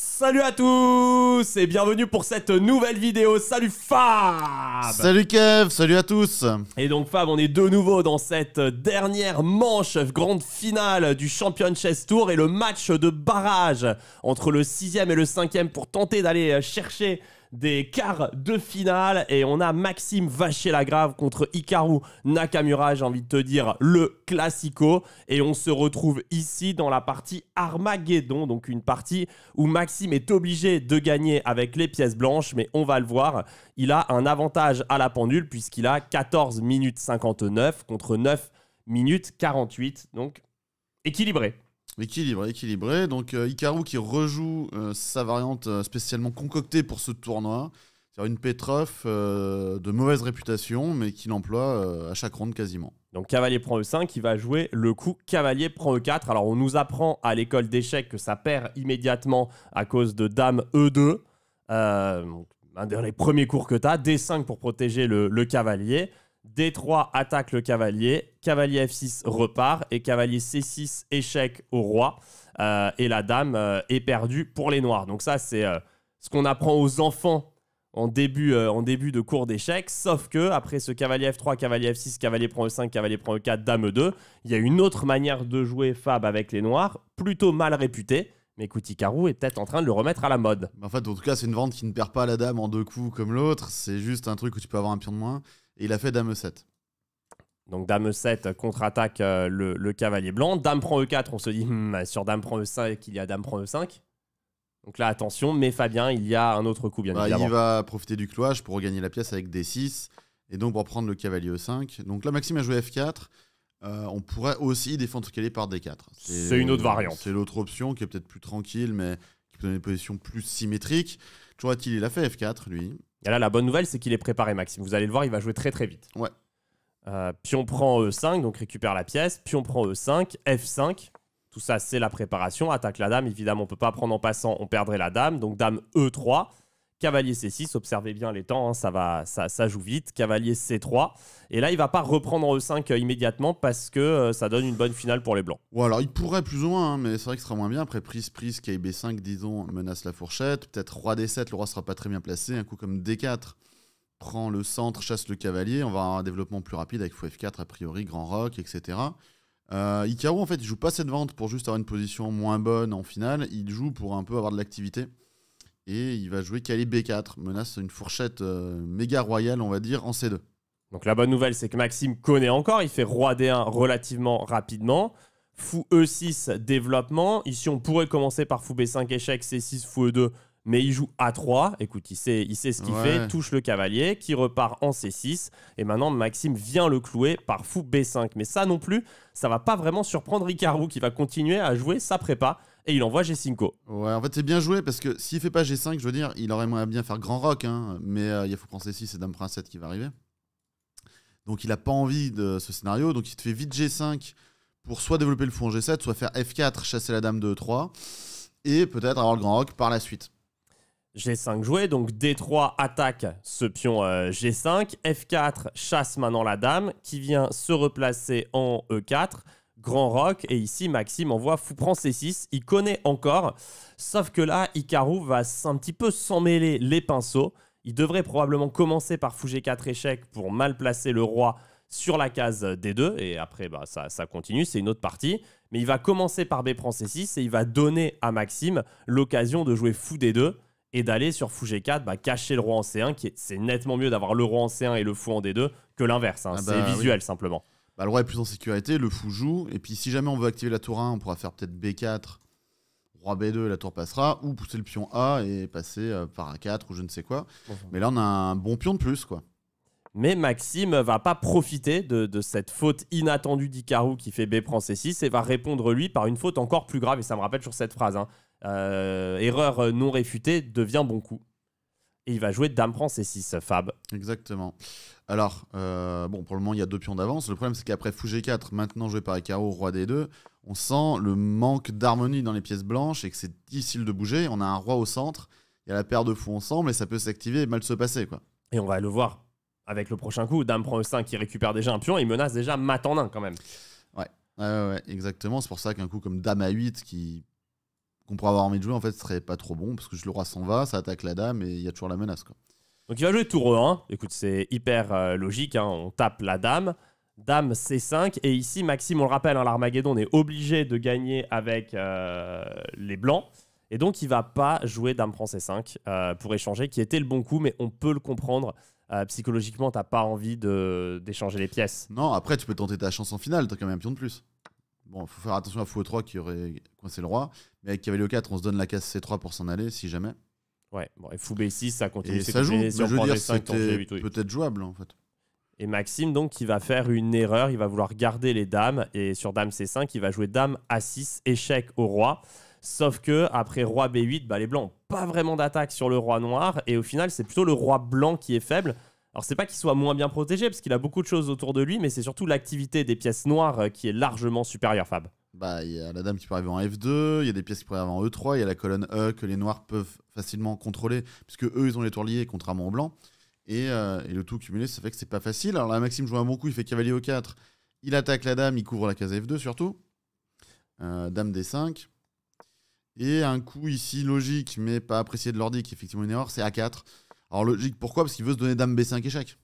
Salut à tous et bienvenue pour cette nouvelle vidéo. Salut Fab Salut Kev, salut à tous Et donc Fab, on est de nouveau dans cette dernière manche, grande finale du Champion Chess Tour et le match de barrage entre le 6 et le 5 pour tenter d'aller chercher des quarts de finale et on a Maxime vaché grave contre Hikaru Nakamura, j'ai envie de te dire le classico et on se retrouve ici dans la partie Armageddon, donc une partie où Maxime est obligé de gagner avec les pièces blanches mais on va le voir, il a un avantage à la pendule puisqu'il a 14 minutes 59 contre 9 minutes 48 donc équilibré. Équilibré, équilibré. Donc euh, Hikaru qui rejoue euh, sa variante euh, spécialement concoctée pour ce tournoi. C'est une Petroff de mauvaise réputation, mais qui l'emploie à chaque ronde quasiment. Donc cavalier prend E5, il va jouer le coup cavalier prend E4. Alors on nous apprend à l'école d'échecs que ça perd immédiatement à cause de dame E2. un des premiers cours que tu as, D5 pour protéger le cavalier. D3 attaque le cavalier, cavalier F6 repart et cavalier C6 échec au roi euh, et la dame euh, est perdue pour les noirs. Donc ça c'est euh, ce qu'on apprend aux enfants en début, en début de cours d'échecs, sauf que après ce cavalier F3, cavalier F6, cavalier prend E5, cavalier prend E4, dame E2, il y a une autre manière de jouer Fab avec les noirs, plutôt mal réputée, mais Koutikaru est peut-être en train de le remettre à la mode. En fait, en tout cas, c'est une vente qui ne perd pas la dame en deux coups comme l'autre. C'est juste un truc où tu peux avoir un pion de moins. Et il a fait dame 7. Donc dame 7 contre-attaque euh, le, cavalier blanc. Dame prend e4, on se dit hmm, sur dame prend e5, il y a dame prend e5. Donc là, attention, mais Fabien, il y a un autre coup, bien bah, évidemment. Il va profiter du cloage pour regagner la pièce avec d6, et donc pour prendre le cavalier e5. Donc là, Maxime a joué f4. Euh, on pourrait aussi défendre ce qu'elle est par D4. C'est une autre variante. C'est l'autre option qui est peut-être plus tranquille, mais qui peut donner une position plus symétrique. Toujours est-il, il a fait F4, lui. Et là, la bonne nouvelle, c'est qu'il est préparé, Maxime. Vous allez le voir, il va jouer très très vite. Ouais. Euh, pion prend E5, donc récupère la pièce. Pion prend E5, F5. Tout ça, c'est la préparation. Attaque la dame. Évidemment, on peut pas prendre en passant, on perdrait la dame. Donc dame E3. Cavalier C6, observez bien les temps, hein, ça, va, ça, ça, joue vite. Cavalier C3. Et là, il va pas reprendre E5 e euh, immédiatement parce que euh, ça donne une bonne finale pour les Blancs. Ou alors, il pourrait plus ou moins, hein, mais c'est vrai que ce sera moins bien. Après, prise, prise, KB5, disons, menace la fourchette. Peut-être Roi D7, le roi sera pas très bien placé. Un coup comme D4 prend le centre, chasse le cavalier. On va avoir un développement plus rapide avec F4, a priori, Grand Rock, etc. Euh, en fait, il joue pas cette vente pour juste avoir une position moins bonne en finale. Il joue pour un peu avoir de l'activité. Et il va jouer Cali B4, menace une fourchette euh, méga royale, on va dire, en C2. Donc la bonne nouvelle, c'est que Maxime connaît encore. Il fait Roi D1 relativement rapidement. Fou E6, développement. Ici, on pourrait commencer par Fou B5, échec, C6, Fou E2. Mais il joue A3. Écoute, il sait, ce qu'il fait. Touche le cavalier, qui repart en C6. Et maintenant, Maxime vient le clouer par Fou B5. Mais ça non plus, ça va pas vraiment surprendre Ricarou, qui va continuer à jouer sa prépa et il envoie G5. Ouais, en fait, c'est bien joué parce que s'il fait pas G5, je veux dire, il aurait bien faire grand rock, hein, mais euh, il faut penser ici c'est dame prince 7 qui va arriver. Donc il a pas envie de ce scénario, donc il te fait vite G5 pour soit développer le fou en G7, soit faire F4, chasser la dame de 3 et peut-être avoir le grand rock par la suite. G5 joué, donc D3 attaque ce pion euh, G5, F4 chasse maintenant la dame qui vient se replacer en E4 grand rock. Et ici, Maxime envoie Fou prend C6. Il connaît encore. Sauf que là, Hikaru va un petit peu s'emmêler les pinceaux. Il devrait probablement commencer par Fou G4 échec pour mal placer le roi sur la case D2. Et après, bah, ça, ça continue. C'est une autre partie. Mais il va commencer par B prend C6 et il va donner à Maxime l'occasion de jouer Fou D2 et d'aller sur fou g4, bah, cacher le roi en c1, c'est nettement mieux d'avoir le roi en c1 et le fou en d2 que l'inverse. Hein. Ah c'est bah visuel simplement. Bah, le roi est plus en sécurité, le fou joue, et puis si jamais on veut activer la tour 1, on pourra faire peut-être B4, roi B2, la tour passera, ou pousser le pion A et passer euh, par A4 ou je ne sais quoi. Mais là, on a un bon pion de plus, quoi. Mais Maxime va pas profiter de, cette faute inattendue d'Icarou qui fait B prend C6 et va répondre lui par une faute encore plus grave. Et ça me rappelle sur cette phrase hein. euh, erreur non réfutée devient bon coup et il va jouer Dame prend C6, Fab. Exactement. Alors, euh, bon, pour le moment, il y a deux pions d'avance. Le problème, c'est qu'après Fou G4, maintenant joué par Icaro, Roi D2, on sent le manque d'harmonie dans les pièces blanches et que c'est difficile de bouger. On a un roi au centre, il y a la paire de fous ensemble et ça peut s'activer et mal se passer, quoi. Et on va le voir avec le prochain coup. Dame prend E5, qui récupère déjà un pion, il menace déjà mat en 1 quand même. Ouais, ouais exactement. C'est pour ça qu'un coup comme Dame à 8 qui qu'on pourrait avoir envie de jouer, en fait, ce serait pas trop bon, parce que le roi s'en va, ça attaque la dame, et il y a toujours la menace. Quoi. Donc il va jouer tour 1 hein. écoute, c'est hyper euh, logique, hein. on tape la dame, dame C5, et ici, Maxime, on le rappelle, hein, l'Armageddon, on est obligé de gagner avec euh, les blancs, et donc il va pas jouer dame prend C5 euh, pour échanger, qui était le bon coup, mais on peut le comprendre. psychologiquement, t'as pas envie d'échanger les pièces. Non, après, tu peux tenter ta chance en finale, t'as quand même un pion de plus. Bon, il faut faire attention à Fou 3 qui aurait coincé le roi. Mais avec Cavalier 4, on se donne la case C3 pour s'en aller si jamais. Ouais, bon, et Fou B6, ça continue. Et ça joue. je veux dire, c'était peut-être jouable en fait. Et Maxime, donc, il va faire une erreur, il va vouloir garder les dames. Et sur Dame C5, il va jouer Dame A6, échec au roi. Sauf que après Roi B8, bah, les blancs n'ont pas vraiment d'attaque sur le Roi noir. Et au final, c'est plutôt le Roi blanc qui est faible. Alors c'est pas qu'il soit moins bien protégé, parce qu'il a beaucoup de choses autour de lui, mais c'est surtout l'activité des pièces noires euh, qui est largement supérieure, Fab. Bah, il y a la dame qui peut arriver en F2, il y a des pièces qui peuvent arriver en E3, il y a la colonne E que les noirs peuvent facilement contrôler, puisque eux, ils ont les tours contrairement aux blancs. Euh, et, le tout cumulé, ça fait que c'est pas facile. Alors la Maxime joue un bon coup, il fait cavalier au 4, il attaque la dame, il couvre la case F2 surtout. Euh, dame D5. Et un coup ici logique, mais pas apprécié de l'ordi, qui est effectivement une erreur, c'est A4. Alors logique, pourquoi Parce qu'il veut se donner dame B5 échec.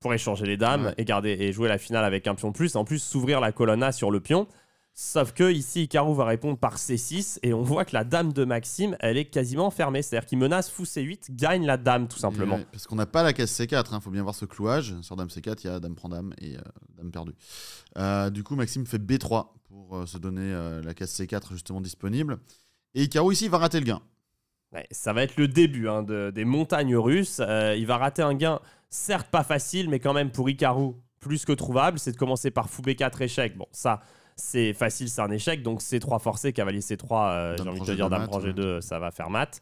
Pour échanger les dames et garder et jouer la finale avec un pion plus, en plus s'ouvrir la colonne A sur le pion. Sauf que ici, Icaro va répondre par C6 et on voit que la dame de Maxime, elle est quasiment fermée. C'est-à-dire qu'il menace fou C8, gagne la dame tout simplement. parce qu'on n'a pas la case C4, il hein. faut bien voir ce clouage. Sur dame C4, il y a dame prend dame et euh, dame perdue. Euh, du coup, Maxime fait B3 pour euh, se donner la case C4 justement disponible. Et Icaro ici, va rater le gain. Ouais, ça va être le début hein, des montagnes russes. Euh, il va rater un gain, certes pas facile, mais quand même pour Hikaru, plus que trouvable, c'est de commencer par Foubé 4 échecs. Bon, ça, c'est facile, c'est un échec. Donc C3 forcé, cavalier C3, euh, j'ai envie de dire, dame 2, ça va faire mat.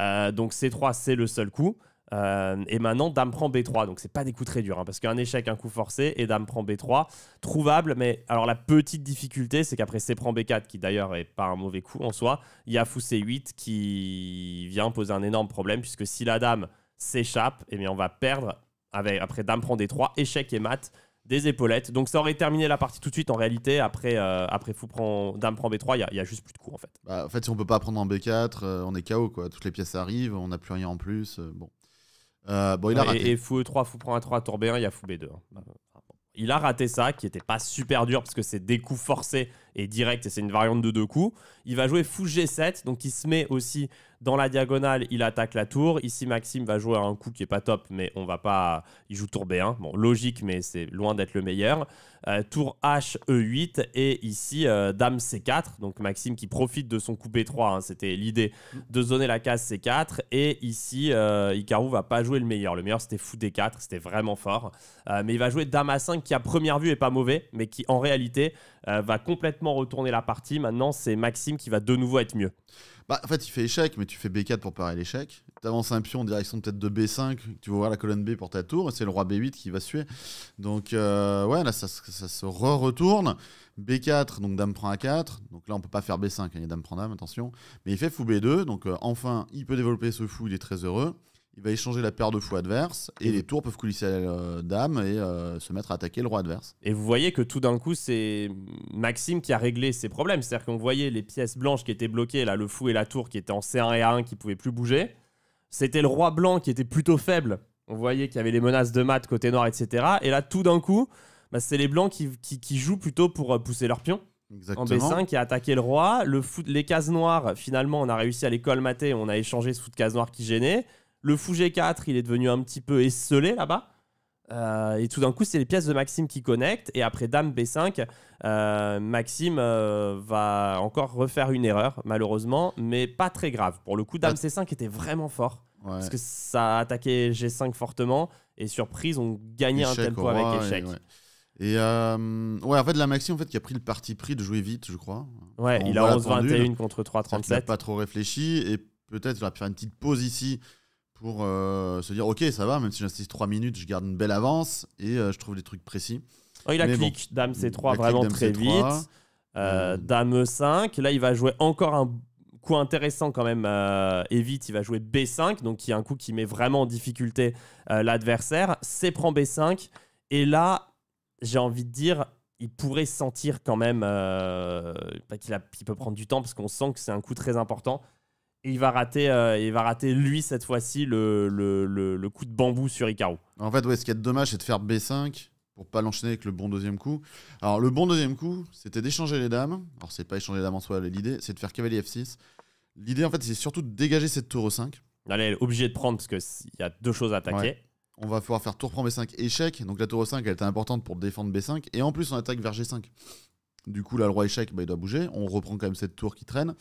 Euh, donc C3, c'est le seul coup. Euh, et maintenant, Dame prend B3, donc c'est pas des coups très durs, hein, parce qu'un échec, un coup forcé, et Dame prend B3, trouvable, mais alors la petite difficulté, c'est qu'après C prend B4, qui d'ailleurs est pas un mauvais coup en soi, il y a fou C8 qui vient poser un énorme problème, puisque si la Dame s'échappe, eh bien on va perdre, avec, après Dame prend D3, échec et mat, des épaulettes. Donc ça aurait terminé la partie tout de suite en réalité. Après, euh, après fou prend, dame prend B3, il y, a juste plus de coups en fait. Bah, en fait, si on peut pas prendre en B4, euh, on est KO quoi. Toutes les pièces arrivent, on n'a plus rien en plus. bon. Euh, bon, il a raté. Et, fou e 3 fou prend a 3, tour B1, il y a fou B2. Hein. Il a raté ça, qui n'était pas super dur parce que c'est des coups forcés direct, et c'est une variante de deux coups. Il va jouer fou G7, donc il se met aussi dans la diagonale, il attaque la tour. Ici, Maxime va jouer un coup qui est pas top, mais on va pas. Il joue tour B1. Bon, logique, mais c'est loin d'être le meilleur. Euh, tour H, E8, et ici, euh, Dame C4. Donc, Maxime qui profite de son coup B3. Hein, c'était l'idée de zoner la case C4. Et ici, euh, va pas jouer le meilleur. Le meilleur, c'était fou D4. C'était vraiment fort. Euh, mais il va jouer Dame A5, qui à première vue est pas mauvais, mais qui en réalité euh, va complètement retourner la partie. Maintenant, c'est Maxime qui va de nouveau être mieux. Bah, en fait, il fait échec, mais tu fais B4 pour parer l'échec. Tu avances un pion direction peut-être de B5, tu vas voir la colonne B pour ta tour, et c'est le roi B8 qui va suer. Donc, euh, ouais, là, ça, se re-retourne. B4, donc dame prend A4. Donc là, on peut pas faire B5, hein, il y a dame prend dame, attention. Mais il fait fou B2, donc euh, enfin, il peut développer ce fou, il est très heureux il va échanger la paire de fous adverse et les tours peuvent coulisser la euh, dame et euh, se mettre à attaquer le roi adverse. Et vous voyez que tout d'un coup, c'est Maxime qui a réglé ses problèmes. C'est-à-dire qu'on voyait les pièces blanches qui étaient bloquées, là, le fou et la tour qui étaient en C1 et A1 qui pouvaient plus bouger. C'était le roi blanc qui était plutôt faible. On voyait qu'il y avait les menaces de mat côté noir, etc. Et là, tout d'un coup, bah, c'est les blancs qui, qui, jouent plutôt pour euh, pousser leur pion. En B5 qui a attaqué le roi. Le les cases noires, finalement, on a réussi à les colmater. On a échangé ce de cases noires qui gênait. Le Fou G4, e il est devenu un petit peu esselé là-bas. Euh, et tout d'un coup, c'est les pièces de Maxime qui connectent. Et après Dame B5, euh, Maxime euh, va encore refaire une erreur, malheureusement, mais pas très grave. Pour le coup, Dame C5 était vraiment fort. Parce que ça a attaqué G5 fortement. Et surprise, on gagnait un tempo avec échec. Et, ouais. en fait, la Maxime en fait, qui a pris le parti pris de jouer vite, je crois. Ouais, il a 11-21 contre 3-37. pas trop réfléchi et peut-être il pu faire une petite pause ici pour euh, se dire ok ça va même si j'insiste 3 minutes je garde une belle avance et euh, je trouve des trucs précis oh, il a cliqué dame c3 vraiment très vite euh, dame e5 là il va jouer encore un coup intéressant quand même et vite il va jouer b5 donc il y a un coup qui met vraiment en difficulté l'adversaire c prend b5 et là j'ai envie de dire il pourrait sentir quand même qu'il peut prendre du temps parce qu'on sent que c'est un coup très important il va rater, euh, il va rater lui cette fois-ci le, coup de bambou sur Icaro. En fait, ouais, ce qui est dommage, c'est de faire B5 pour pas l'enchaîner avec le bon deuxième coup. Alors le bon deuxième coup, c'était d'échanger les dames. Alors c'est pas échanger les dames en soi, l'idée, c'est de faire cavalier F6. L'idée en fait, c'est surtout de dégager cette tour E5. elle est obligée de prendre parce qu'il y a deux choses à attaquer. On va pouvoir faire tour prendre B5 échec. Donc la tour E5, elle était importante pour défendre B5. Et en plus, on attaque vers G5. Du coup, la le roi échec, bah, il doit bouger. On reprend quand même cette tour qui traîne.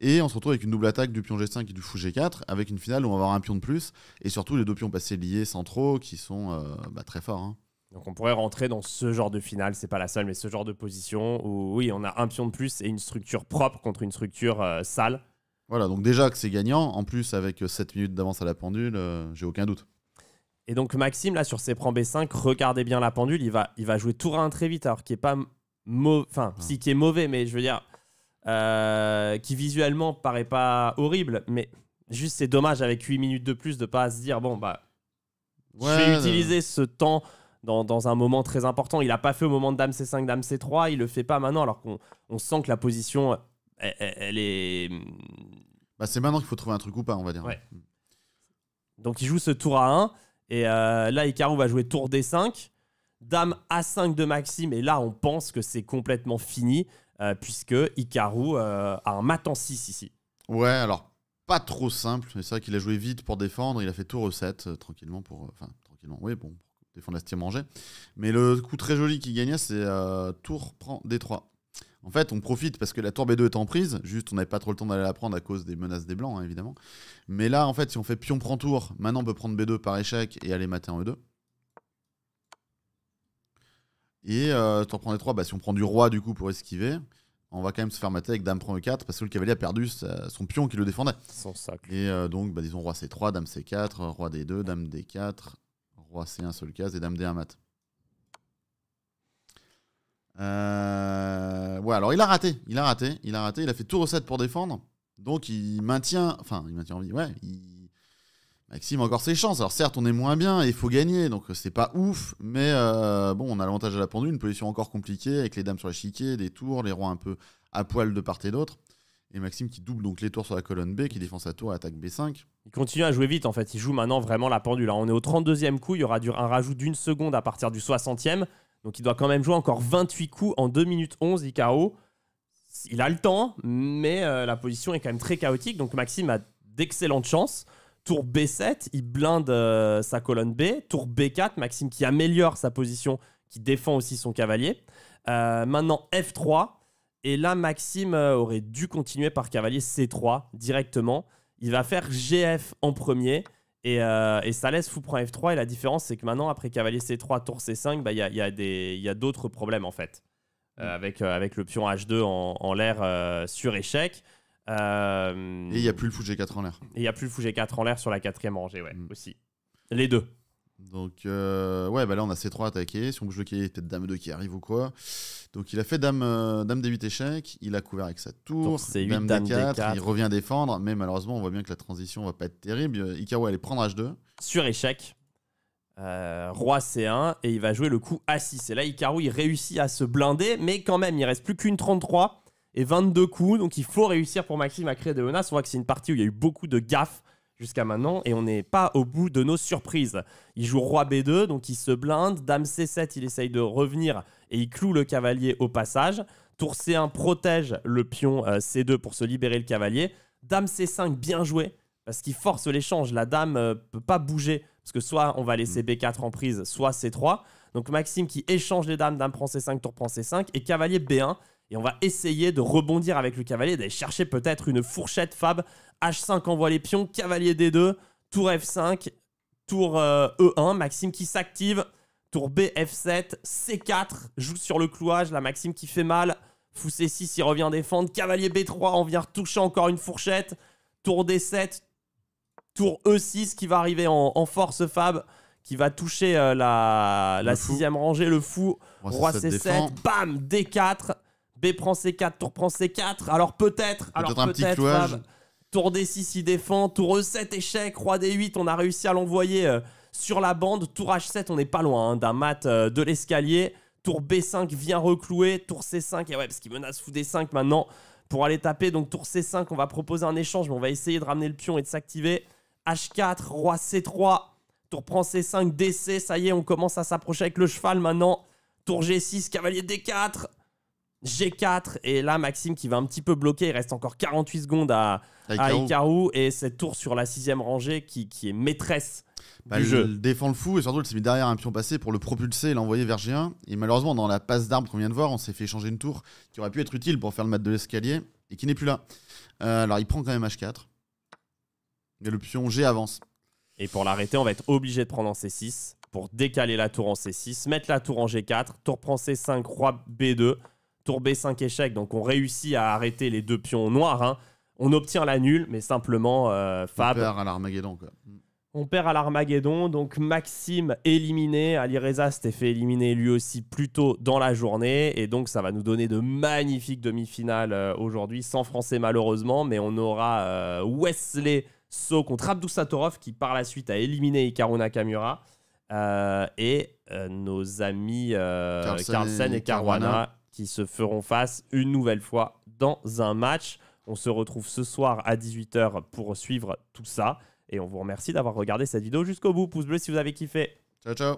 Et on se retrouve avec une double attaque du pion G5 et du fou G4, avec une finale où on va avoir un pion de plus, et surtout les deux pions passés liés centraux qui sont euh, bah, très forts. Hein. Donc on pourrait rentrer dans ce genre de finale, c'est pas la seule, mais ce genre de position où oui, on a un pion de plus et une structure propre contre une structure euh, sale. Voilà, donc déjà que c'est gagnant, en plus avec 7 euh, minutes d'avance à la pendule, j'ai aucun doute. Et donc Maxime, là sur ses prends B5, regardez bien la pendule, il va, il va jouer tour 1 très vite, alors qui est pas enfin, si qui est mauvais, mais je veux dire, euh, qui visuellement paraît pas horrible, mais juste c'est dommage avec 8 minutes de plus de pas se dire bon bah je vais utiliser ce temps dans, un moment très important. Il a pas fait au moment de Dame C5, Dame C3, il le fait pas maintenant alors qu'on sent que la position elle, est. Hmm, bah c'est maintenant qu'il faut trouver un truc ou pas on va dire. Hmm. Donc il joue ce tour à 1 et euh, là Icaro va jouer tour D5. Dame A5 de Maxime, et là on pense que c'est complètement fini. Euh, puisque Hikaru euh, a un mat en 6 ici. Ouais, alors pas trop simple. C'est vrai qu'il a joué vite pour défendre. Il a fait tour 7 euh, tranquillement pour. Enfin, tranquillement, oui, bon, défendre la manger. Mais le coup très joli qu'il gagna c'est tour prend D3. En fait, on profite parce que la tour B2 est en prise. Juste, on n'avait pas trop le temps d'aller la prendre à cause des menaces des blancs, hein, évidemment. Mais là, en fait, si on fait pion prend tour, maintenant on peut prendre B2 par échec et aller mater en E2. Et euh, prends les trois bah, si on prend du roi du coup pour esquiver, on va quand même se faire mater avec dame prend e4 parce que le cavalier a perdu son pion qui le défendait. sans sac. Et euh, donc, bah, disons roi c3, dame c4, roi d2, dame d4, roi c1 seul case et dame d1 mat. Euh, ouais, alors il a raté, il a raté, il a raté, il a fait tout recette pour défendre. Donc il maintient, enfin il maintient en vie, ouais, il Maxime encore ses chances. Alors certes, on est moins bien et il faut gagner, donc euh, c'est pas ouf, mais euh, bon, on a l'avantage à la pendule, une position encore compliquée avec les dames sur l'échiquier, des tours, les rois un peu à poil de part et d'autre. Et Maxime qui double donc les tours sur la colonne B, qui défend sa tour et attaque B5. Il continue à jouer vite en fait, il joue maintenant vraiment la pendule. Hein. On est au 32e coup, il y aura un rajout d'une seconde à partir du 60e, donc il doit quand même jouer encore 28 coups en 2 minutes 11 Ikao, Il a le temps, mais euh, la position est quand même très chaotique, donc Maxime a d'excellentes chances. Tour B7, il blinde euh, sa colonne B. Tour B4, Maxime qui améliore sa position, qui défend aussi son cavalier. Euh, maintenant F3. Et là, Maxime euh, aurait dû continuer par cavalier C3 directement. Il va faire GF en premier. Et, ça laisse fou prend F3. Et la différence, c'est que maintenant, après cavalier C3, tour C5, bah, il y a, a d'autres problèmes en fait. Mm. avec, avec le pion H2 en, l'air sur échec. Euh, et il n'y a plus le Fou G4 en l'air. Et il n'y a plus le Fou G4 en l'air sur la quatrième rangée, ouais, mm. aussi. Les deux. Donc, euh, ouais, bah là, on a ces trois attaqués. Si on bouge le quai, peut-être Dame 2 qui arrive ou quoi. Donc, il a fait Dame, euh, dame D8 échec. Il a couvert avec sa tour. dame, 4 Il revient défendre. Mais malheureusement, on voit bien que la transition va pas être terrible. Ikawa, allait prendre H2. Sur échec. roi C1 et il va jouer le coup A6 et là Icaro il réussit à se blinder mais quand même il reste plus qu'une 33 et 22 coups. Donc il faut réussir pour Maxime à créer des menaces. On voit que c'est une partie où il y a eu beaucoup de gaffes jusqu'à maintenant et on n'est pas au bout de nos surprises. Il joue roi b2, donc il se blinde. Dame c7, il essaye de revenir et il cloue le cavalier au passage. Tour c1 protège le pion euh, c2 pour se libérer le cavalier. Dame c5, bien joué, parce qu'il force l'échange. La dame ne euh, peut pas bouger, parce que soit on va laisser mm. b4 en prise, soit c3. Donc Maxime qui échange les dames, dame prend c5, tour prend c5, et cavalier b1 et on va essayer de rebondir avec le cavalier, d'aller chercher peut-être une fourchette fab. H5 envoie les pions, cavalier D2, tour F5, tour E1, euh, e Maxime qui s'active, tour B, F7, C4, joue sur le clouage, la Maxime qui fait mal, fou C6, il revient défendre, cavalier B3, on vient toucher encore une fourchette, tour D7, tour E6 qui va arriver en, force fab, qui va toucher euh, la, sixième rangée, le fou, roi, C7, bam, D4, B prend C4, tour prend C4. Alors peut-être, alors peut-être, tour D6 il défend, tour E7 échec, roi D8, on a réussi à l'envoyer euh, sur la bande, tour H7, on n'est pas loin hein, d'un mat euh, de l'escalier, tour B5 vient reclouer, tour C5, et ouais, parce qu'il menace fou D5 maintenant pour aller taper, donc tour C5, on va proposer un échange, mais on va essayer de ramener le pion et de s'activer. H4, roi C3, tour prend C5, DC, ça y est, on commence à s'approcher avec le cheval maintenant. Tour G6, cavalier D4, G4 et là Maxime qui va un petit peu bloquer, il reste encore 48 secondes à, à et cette tour sur la sixième rangée qui, qui est maîtresse. Bah, du jeu. défend le fou et surtout il s'est mis derrière un pion passé pour le propulser et l'envoyer vers G1 et malheureusement dans la passe d'armes qu'on vient de voir on s'est fait échanger une tour qui aurait pu être utile pour faire le mat de l'escalier et qui n'est plus là. Euh, alors il prend quand même H4 et le pion G avance. Et pour l'arrêter on va être obligé de prendre en C6 pour décaler la tour en C6, mettre la tour en G4, tour prend C5, roi B2 tour B5 échecs, donc on réussit à arrêter les deux pions noirs. Hein. On obtient la nulle, mais simplement euh, Fab. On perd à l'Armageddon. Mm. On perd à l'Armageddon, donc Maxime éliminé. Ali Reza s'était fait éliminer lui aussi plus tôt dans la journée. Et donc ça va nous donner de magnifiques demi-finales euh, aujourd'hui, sans français malheureusement, mais on aura euh, Wesley So contre Abdou qui par la suite a éliminé Karona Kamura et nos amis Carlsen et, et Caruana qui se feront face une nouvelle fois dans un match. On se retrouve ce soir à 18h pour suivre tout ça. Et on vous remercie d'avoir regardé cette vidéo jusqu'au bout. Pouce bleu si vous avez kiffé. Ciao, ciao.